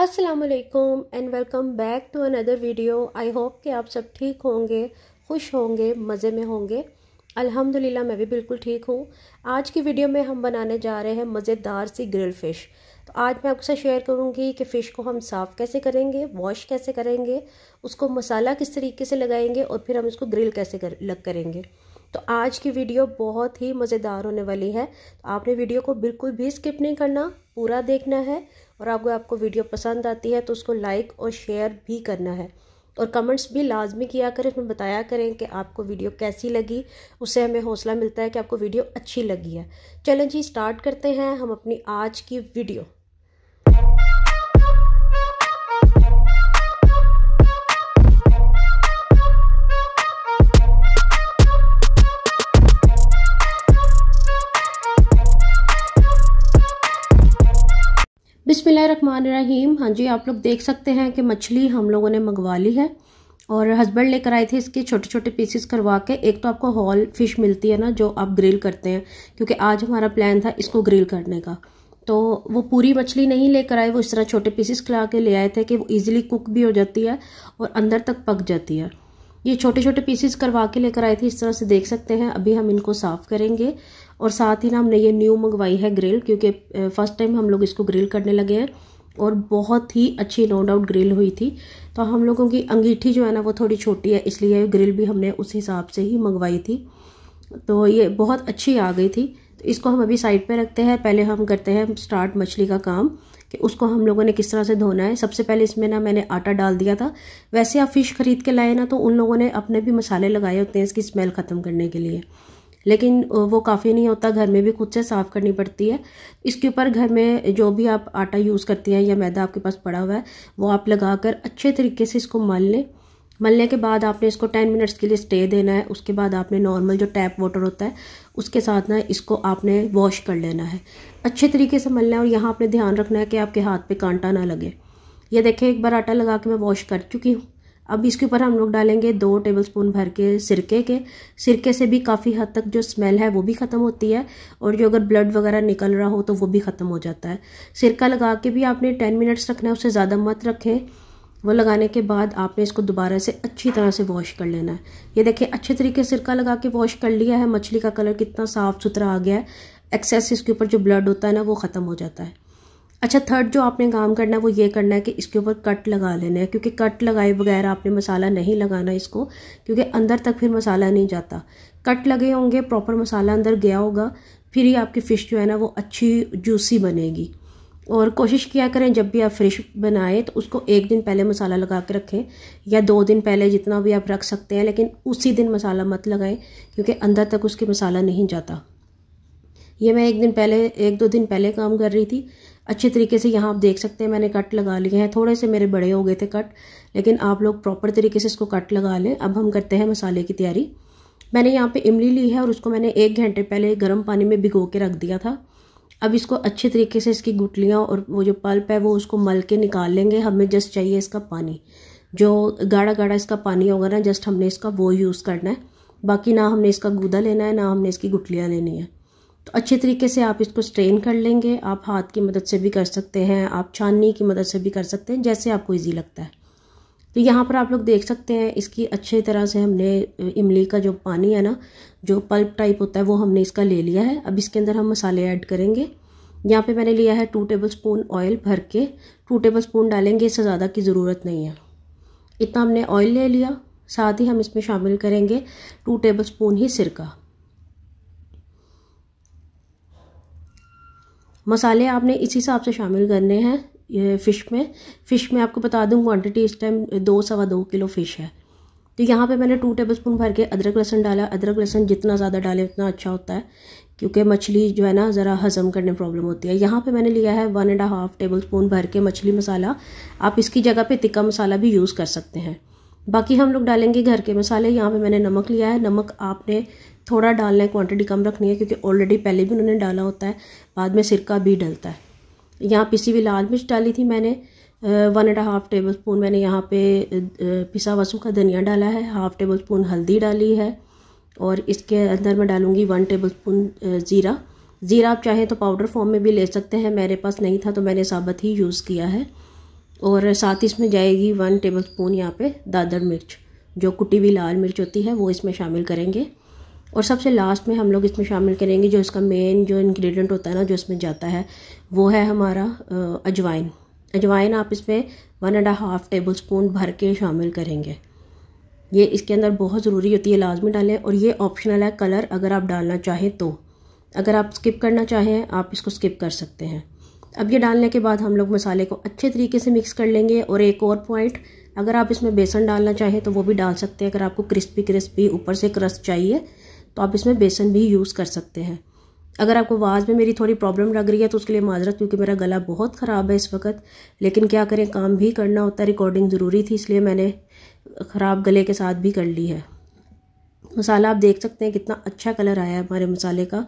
Aslam and welcome back to another video I hope कि आप सब ठीक होंगे खुश होंगे मज़े में होंगे अल्हम्दुलिल्लाह मैं भी बिल्कुल ठीक हूँ आज की वीडियो में हम बनाने जा रहे हैं मज़ेदार सी ग्रिल फ़िश तो आज मैं आपके साथ शेयर करूँगी कि फ़िश को हम साफ़ कैसे करेंगे वॉश कैसे करेंगे उसको मसाला किस तरीके से लगाएंगे और फिर हम इसको ग्रिल कैसे कर लग करेंगे तो आज की वीडियो बहुत ही मज़ेदार होने वाली है तो आपने वीडियो को बिल्कुल भी स्किप नहीं करना पूरा देखना है और आपको आपको वीडियो पसंद आती है तो उसको लाइक और शेयर भी करना है और कमेंट्स भी लाजमी किया करें उसमें बताया करें कि आपको वीडियो कैसी लगी उससे हमें हौसला मिलता है कि आपको वीडियो अच्छी लगी है चलें जी स्टार्ट करते हैं हम अपनी आज की वीडियो रहीम हाँ जी आप लोग देख सकते हैं कि मछली हम लोगों ने मंगवा ली है और हस्बैंड लेकर आए थे इसके छोटे छोटे पीसेस करवा के एक तो आपको हॉल फिश मिलती है ना जो आप ग्रिल करते हैं क्योंकि आज हमारा प्लान था इसको ग्रिल करने का तो वो पूरी मछली नहीं लेकर आए वो इस तरह छोटे पीसेस खिला के ले आए थे कि वो ईजिली कुक भी हो जाती है और अंदर तक पक जाती है ये छोटे छोटे पीसेस करवा के लेकर आए थे इस तरह से देख सकते हैं अभी हम इनको साफ़ करेंगे और साथ ही ना हमने ये न्यू मंगवाई है ग्रिल क्योंकि फ़र्स्ट टाइम हम लोग इसको ग्रिल करने लगे हैं और बहुत ही अच्छी नो डाउट ग्रिल हुई थी तो हम लोगों की अंगीठी जो है ना वो थोड़ी छोटी है इसलिए ग्रिल भी हमने उस हिसाब से ही मंगवाई थी तो ये बहुत अच्छी आ गई थी तो इसको हम अभी साइड पे रखते हैं पहले हम करते हैं स्टार्ट मछली का काम कि उसको हम लोगों ने किस तरह से धोना है सबसे पहले इसमें ना मैंने आटा डाल दिया था वैसे आप फ़िश ख़रीद के लाए ना तो उन लोगों ने अपने भी मसाले लगाए होते हैं इसकी स्मेल ख़त्म करने के लिए लेकिन वो काफ़ी नहीं होता घर में भी खुद से साफ़ करनी पड़ती है इसके ऊपर घर में जो भी आप आटा यूज़ करते हैं या मैदा आपके पास पड़ा हुआ है वो आप लगा कर अच्छे तरीके से इसको मल लें मलने के बाद आपने इसको टेन मिनट्स के लिए स्टे देना है उसके बाद आपने नॉर्मल जो टैप वाटर होता है उसके साथ ना इसको आपने वॉश कर लेना है अच्छे तरीके से मलना है और यहाँ आपने ध्यान रखना है कि आपके हाथ पे कांटा ना लगे ये देखें एक बार आटा लगा के मैं वॉश कर चुकी हूँ अब इसके ऊपर हम लोग डालेंगे दो टेबल स्पून भर के सिरके के सिरके से भी काफ़ी हद तक जो स्मेल है वो भी ख़त्म होती है और जो अगर ब्लड वगैरह निकल रहा हो तो वो भी ख़त्म हो जाता है सिरका लगा के भी आपने टेन मिनट्स रखना है उससे ज़्यादा मत रखें वो लगाने के बाद आपने इसको दोबारा से अच्छी तरह से वॉश कर लेना है ये देखिए अच्छे तरीके से सिरका लगा के वॉश कर लिया है मछली का कलर कितना साफ़ सुथरा आ गया है एक्सेस इसके ऊपर जो ब्लड होता है ना वो ख़त्म हो जाता है अच्छा थर्ड जो आपने काम करना है वो ये करना है कि इसके ऊपर कट लगा लेना है क्योंकि कट लगाए बगैर आपने मसाला नहीं लगाना इसको क्योंकि अंदर तक फिर मसाला नहीं जाता कट लगे होंगे प्रॉपर मसाला अंदर गया होगा फिर ही आपकी फ़िश जो है ना वो अच्छी जूसी बनेगी और कोशिश किया करें जब भी आप फ्रिश बनाएं तो उसको एक दिन पहले मसाला लगा के रखें या दो दिन पहले जितना भी आप रख सकते हैं लेकिन उसी दिन मसाला मत लगाएं क्योंकि अंदर तक उसके मसाला नहीं जाता ये मैं एक दिन पहले एक दो दिन पहले काम कर रही थी अच्छे तरीके से यहाँ आप देख सकते हैं मैंने कट लगा लिए हैं थोड़े से मेरे बड़े हो गए थे कट लेकिन आप लोग प्रॉपर तरीके से इसको कट लगा लें अब हम करते हैं मसाले की तैयारी मैंने यहाँ पे इमली ली है और उसको मैंने एक घंटे पहले गर्म पानी में भिगो के रख दिया था अब इसको अच्छे तरीके से इसकी गुटलियाँ और वो जो पल्प है वो उसको मल के निकाल लेंगे हमें जस्ट चाहिए इसका पानी जो गाढ़ा गाढ़ा इसका पानी होगा ना जस्ट हमने इसका वो यूज़ करना है बाकी ना हमने इसका गूदा लेना है ना हमने इसकी गुटलियाँ लेनी है तो अच्छे तरीके से आप इसको स्ट्रेन कर लेंगे आप हाथ की मदद से भी कर सकते हैं आप छाननी की मदद से भी कर सकते हैं जैसे आपको ईजी लगता है तो यहाँ पर आप लोग देख सकते हैं इसकी अच्छी तरह से हमने इमली का जो पानी है ना जो पल्प टाइप होता है वो हमने इसका ले लिया है अब इसके अंदर हम मसाले ऐड करेंगे यहाँ पे मैंने लिया है टू टेबल स्पून ऑयल भर के टू टेबल स्पून डालेंगे इससे ज़्यादा की ज़रूरत नहीं है इतना हमने ऑयल ले लिया साथ ही हम इसमें शामिल करेंगे टू टेबल स्पून ही सिरका मसाले आपने इस हिसाब से शामिल करने हैं फ़िश में फ़िश में आपको बता दूँ क्वांटिटी इस टाइम दो सवा दो किलो फ़िश है तो यहाँ पे मैंने टू टेबल स्पून भर के अदरक लहसन डाला अदरक लहसन जितना ज़्यादा डाले उतना अच्छा होता है क्योंकि मछली जो है ना ज़रा हज़म करने प्रॉब्लम होती है यहाँ पे मैंने लिया है one and half tablespoon भर के मछली मसाला आप इसकी जगह पे तिक्का मसाला भी यूज़ कर सकते हैं बाकी हम लोग डालेंगे घर के मसाले यहाँ पे मैंने नमक लिया है नमक आपने थोड़ा डालना है क्वांटिटी कम रखनी है क्योंकि ऑलरेडी पहले भी उन्होंने डाला होता है बाद में सिरका भी डलता है यहाँ पिसी हुई लाल मिर्च डाली थी मैंने one and half tablespoon मैंने यहाँ पे पिसा हुआ सूखा धनिया डाला है हाफ़ टेबल स्पून हल्दी डाली है और इसके अंदर मैं डालूँगी वन टेबल स्पून ज़ीरा ज़ीरा आप चाहें तो पाउडर फॉर्म में भी ले सकते हैं मेरे पास नहीं था तो मैंने साबत ही यूज़ किया है और साथ ही इसमें जाएगी वन टेबल स्पून यहाँ पर दादर मिर्च जो कुटी हुई लाल मिर्च होती है वो इसमें शामिल करेंगे और सबसे लास्ट में हम लोग इसमें शामिल करेंगे जो इसका मेन जो इंग्रेडिएंट होता है ना जो इसमें जाता है वो है हमारा अजवाइन अजवाइन आप इसमें one and half tablespoon भर के शामिल करेंगे ये इसके अंदर बहुत ज़रूरी होती है लाजमी डालें और ये ऑप्शनल है कलर अगर आप डालना चाहें तो अगर आप स्किप करना चाहें आप इसको स्किप कर सकते हैं अब ये डालने के बाद हम लोग मसाले को अच्छे तरीके से मिक्स कर लेंगे और एक और पॉइंट अगर आप इसमें बेसन डालना चाहें तो वो भी डाल सकते हैं अगर आपको क्रिस्पी क्रिस्पी ऊपर से क्रस्ट चाहिए तो आप इसमें बेसन भी यूज़ कर सकते हैं अगर आपको आवाज़ में मेरी थोड़ी प्रॉब्लम लग रही है तो उसके लिए माजरत क्योंकि मेरा गला बहुत ख़राब है इस वक्त लेकिन क्या करें काम भी करना होता है रिकॉर्डिंग ज़रूरी थी इसलिए मैंने ख़राब गले के साथ भी कर ली है मसाला आप देख सकते हैं कितना अच्छा कलर आया है हमारे मसाले का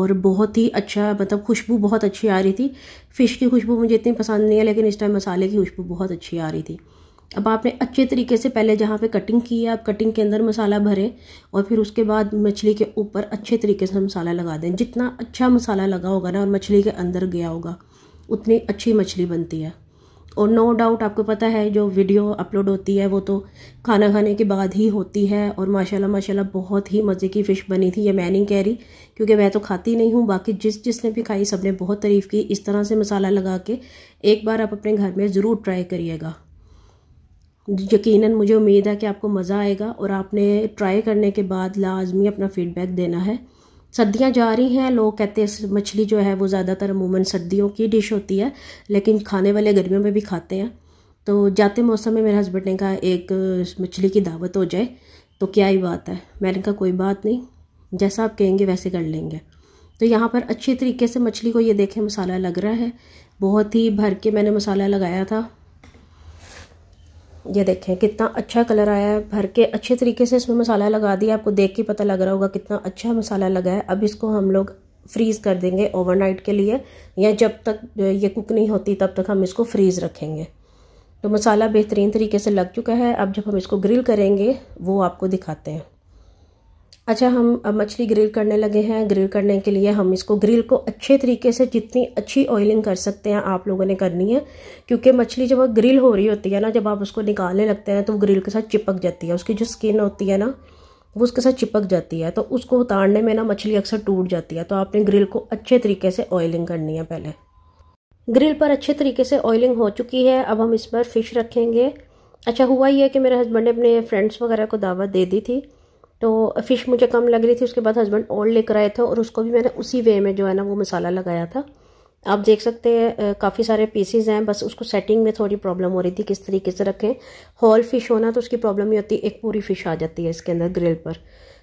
और बहुत ही अच्छा मतलब खुशबू बहुत अच्छी आ रही थी फ़िश की खुशबू मुझे इतनी पसंद नहीं है लेकिन इस टाइम मसाले की खुशबू बहुत अच्छी आ रही थी अब आपने अच्छे तरीके से पहले जहाँ पे कटिंग की है आप कटिंग के अंदर मसाला भरें और फिर उसके बाद मछली के ऊपर अच्छे तरीके से मसाला लगा दें जितना अच्छा मसाला लगा होगा ना और मछली के अंदर गया होगा उतनी अच्छी मछली बनती है और नो डाउट आपको पता है जो वीडियो अपलोड होती है वो तो खाना खाने के बाद ही होती है और माशाल्लाह माशाल्लाह बहुत ही मज़े की फ़िश बनी थी ये मैं नहीं कह रही क्योंकि मैं तो खाती नहीं हूँ बाकी जिस जिसने भी खाई सबने बहुत तारीफ़ की इस तरह से मसाला लगा के एक बार आप अपने घर में ज़रूर ट्राई करिएगा यकीनन मुझे उम्मीद है कि आपको मज़ा आएगा और आपने ट्राई करने के बाद लाजमी अपना फ़ीडबैक देना है सर्दियाँ जा रही हैं लोग कहते हैं मछली जो है वो ज़्यादातर अमूमन सर्दियों की डिश होती है लेकिन खाने वाले गर्मियों में भी खाते हैं तो जाते मौसम में मेरे हस्बैंड ने कहा एक मछली की दावत हो जाए तो क्या ही बात है मैंने कहा कोई बात नहीं जैसा आप कहेंगे वैसे कर लेंगे तो यहाँ पर अच्छे तरीके से मछली को ये देखें मसाला लग रहा है बहुत ही भर के मैंने मसाला लगाया था ये देखें कितना अच्छा कलर आया है भर के अच्छे तरीके से इसमें मसाला लगा दिया आपको देख के पता लग रहा होगा कितना अच्छा मसाला लगा है अब इसको हम लोग फ्रीज़ कर देंगे ओवरनाइट के लिए या जब तक ये कुक नहीं होती तब तक हम इसको फ्रीज़ रखेंगे तो मसाला बेहतरीन तरीके से लग चुका है अब जब हम इसको ग्रिल करेंगे वो आपको दिखाते हैं अच्छा हम मछली ग्रिल करने लगे हैं ग्रिल करने के लिए हम इसको ग्रिल को अच्छे तरीके से जितनी अच्छी ऑयलिंग कर सकते हैं आप लोगों ने करनी है क्योंकि मछली जब ग्रिल हो रही होती है ना जब आप उसको निकालने लगते हैं तो ग्रिल के साथ चिपक जाती है उसकी जो स्किन होती है ना वो उसके साथ चिपक जाती है तो उसको उतारने में ना मछली अक्सर टूट जाती है तो आपने ग्रिल को अच्छे तरीके से ऑयलिंग करनी है पहले ग्रिल पर अच्छे तरीके से ऑयलिंग हो चुकी है अब हम इस पर फ़िश रखेंगे अच्छा हुआ ही है कि मेरे हस्बैंड ने अपने फ्रेंड्स वगैरह को दावत दे दी थी तो फ़िश मुझे कम लग रही थी उसके बाद हस्बैंड और लेकर आए थे और उसको भी मैंने उसी वे में जो है ना वो मसाला लगाया था आप देख सकते हैं काफ़ी सारे पीसीज हैं बस उसको सेटिंग में थोड़ी प्रॉब्लम हो रही थी किस तरीके से रखें हॉल फिश होना तो उसकी प्रॉब्लम नहीं होती एक पूरी फिश आ जाती है इसके अंदर ग्रिल पर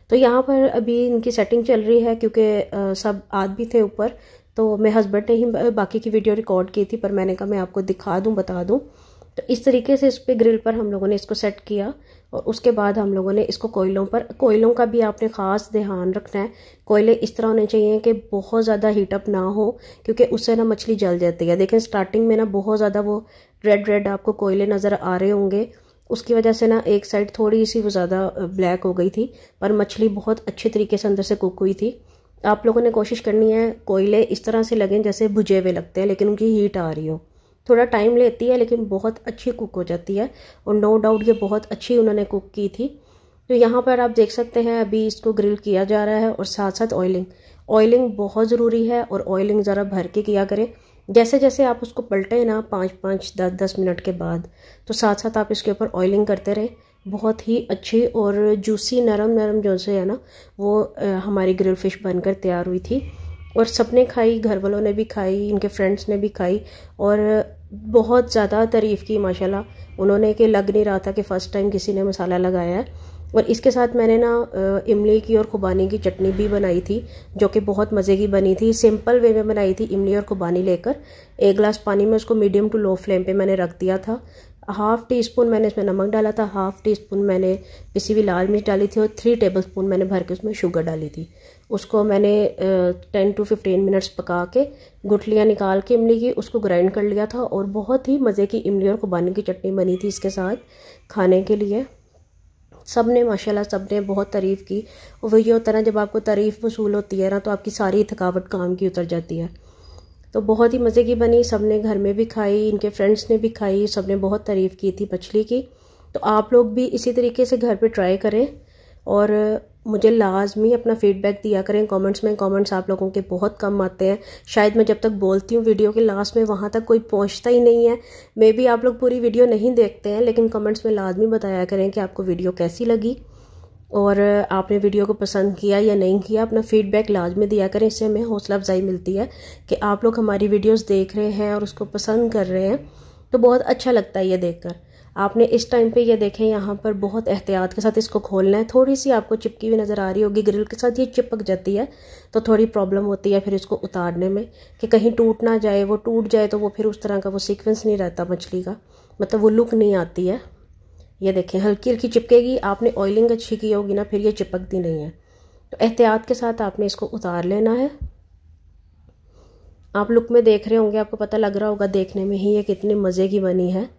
तो यहाँ पर अभी इनकी सेटिंग चल रही है क्योंकि सब आद भी थे ऊपर तो मैं हस्बैंड ने ही बाकी की वीडियो रिकॉर्ड की थी पर मैंने कहा मैं आपको दिखा दूँ बता दूँ तो इस तरीके से इस पर ग्रिल पर हम लोगों ने इसको सेट किया और उसके बाद हम लोगों ने इसको कोयलों पर कोयलों का भी आपने ख़ास ध्यान रखना है कोयले इस तरह होने चाहिए कि बहुत ज़्यादा हीटअप ना हो क्योंकि उससे ना मछली जल जाती है देखें स्टार्टिंग में ना बहुत ज़्यादा वो रेड रेड आपको कोयले नज़र आ रहे होंगे उसकी वजह से ना एक साइड थोड़ी सी वो ज़्यादा ब्लैक हो गई थी पर मछली बहुत अच्छे तरीके से अंदर से कुक हुई थी आप लोगों ने कोशिश करनी है कोयले इस तरह से लगें जैसे भुजे हुए लगते हैं लेकिन उनकी हीट आ रही हो थोड़ा टाइम लेती है लेकिन बहुत अच्छी कुक हो जाती है और नो डाउट ये बहुत अच्छी उन्होंने कुक की थी तो यहाँ पर आप देख सकते हैं अभी इसको ग्रिल किया जा रहा है और साथ साथ ऑयलिंग ऑयलिंग बहुत ज़रूरी है और ऑयलिंग ज़रा भर के किया करें जैसे जैसे आप उसको पलटें ना पाँच पाँच दस दस मिनट के बाद तो साथ साथ आप इसके ऊपर ऑयलिंग करते रहें बहुत ही अच्छी और जूसी नरम नरम जो से है ना वो हमारी ग्रिल फिश बनकर तैयार हुई थी और सबने खाई घर वालों ने भी खाई इनके फ्रेंड्स ने भी खाई और बहुत ज़्यादा तारीफ़ की माशाल्लाह उन्होंने कि लग नहीं रहा था कि फ़र्स्ट टाइम किसी ने मसाला लगाया है और इसके साथ मैंने ना इमली की और खुबानी की चटनी भी बनाई थी जो कि बहुत मज़े की बनी थी सिंपल वे में बनाई थी इमली और खुबानी लेकर एक गिलास पानी में उसको मीडियम टू लो फ्लेम पर मैंने रख दिया था हाफ़ टी स्पून मैंने इसमें नमक डाला था हाफ़ टी स्पून मैंने किसी भी लाल मिर्च डाली थी और थ्री टेबल स्पून मैंने भर के उसमें शुगर डाली थी उसको मैंने टेन टू फिफ्टीन मिनट्स पका के गुठलियाँ निकाल के इमली की उसको ग्राइंड कर लिया था और बहुत ही मज़े की इमली और खुबानी की चटनी बनी थी इसके साथ खाने के लिए सब ने माशाल्लाह सब ने बहुत तारीफ़ की और वही होता ना जब आपको तारीफ़ वसूल होती है ना तो आपकी सारी थकावट काम की उतर जाती है तो बहुत ही मज़े की बनी सब ने घर में भी खाई इनके फ्रेंड्स ने भी खाई सब ने बहुत तारीफ़ की थी मछली की तो आप लोग भी इसी तरीके से घर पे ट्राई करें और मुझे लाजमी अपना फीडबैक दिया करें कमेंट्स में कमेंट्स आप लोगों के बहुत कम आते हैं शायद मैं जब तक बोलती हूँ वीडियो के लास्ट में वहाँ तक कोई पहुँचता ही नहीं है मे बी आप लोग पूरी वीडियो नहीं देखते हैं लेकिन कमेंट्स में लाजमी बताया करें कि आपको वीडियो कैसी लगी और आपने वीडियो को पसंद किया या नहीं किया अपना फीडबैक लाजमी दिया करें इससे हमें हौसला अफजाई मिलती है कि आप लोग हमारी वीडियोज़ देख रहे हैं और उसको पसंद कर रहे हैं तो बहुत अच्छा लगता है ये देख आपने इस टाइम पे ये देखें यहाँ पर बहुत एहतियात के साथ इसको खोलना है थोड़ी सी आपको चिपकी हुई नज़र आ रही होगी ग्रिल के साथ ये चिपक जाती है तो थोड़ी प्रॉब्लम होती है फिर इसको उतारने में कि कहीं टूट ना जाए वो टूट जाए तो वो फिर उस तरह का वो सीक्वेंस नहीं रहता मछली का मतलब वो लुक नहीं आती है ये देखें हल्की हल्की चिपकेगी आपने ऑयलिंग अच्छी की होगी ना फिर ये चिपकती नहीं है तो एहतियात के साथ आपने इसको उतार लेना है आप लुक में देख रहे होंगे आपको पता लग रहा होगा देखने में ही ये कितनी मज़े की बनी है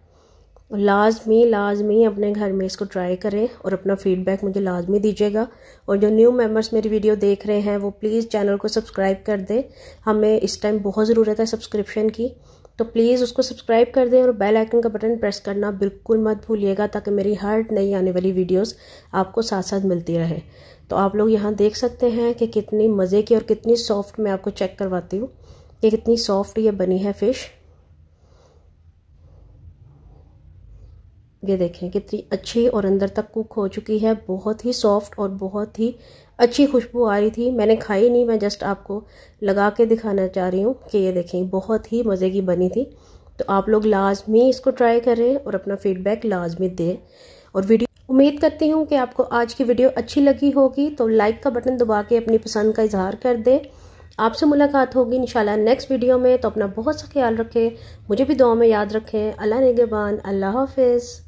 और लाजमी लाजमी अपने घर में इसको ट्राई करें और अपना फीडबैक मुझे लाजमी दीजिएगा और जो न्यू मेम्बर्स मेरी वीडियो देख रहे हैं वो प्लीज़ चैनल को सब्सक्राइब कर दें हमें इस टाइम बहुत ज़रूरत है सब्सक्रिप्शन की तो प्लीज़ उसको सब्सक्राइब कर दें और बेल आइकन का बटन प्रेस करना बिल्कुल मत भूलिएगा ताकि मेरी हर नई आने वाली वीडियोज़ आपको साथ साथ मिलती रहे तो आप लोग यहाँ देख सकते हैं कि कितनी मज़े की और कितनी सॉफ्ट मैं आपको चेक करवाती हूँ कि कितनी सॉफ्ट ये बनी है फ़िश ये देखें कितनी अच्छी और अंदर तक कुक हो चुकी है बहुत ही सॉफ्ट और बहुत ही अच्छी खुशबू आ रही थी मैंने खाई नहीं मैं जस्ट आपको लगा के दिखाना चाह रही हूँ कि ये देखें बहुत ही मज़े की बनी थी तो आप लोग लाजमी इसको ट्राई करें और अपना फीडबैक लाजमी दें और वीडियो उम्मीद करती हूँ कि आपको आज की वीडियो अच्छी लगी होगी तो लाइक का बटन दबा के अपनी पसंद का इजहार कर दें आपसे मुलाकात होगी इंशाल्लाह नेक्स्ट वीडियो में तो अपना बहुत सा ख्याल रखें मुझे भी दुआ में याद रखें अल्लाह निगेबान अल्लाह हाफिज़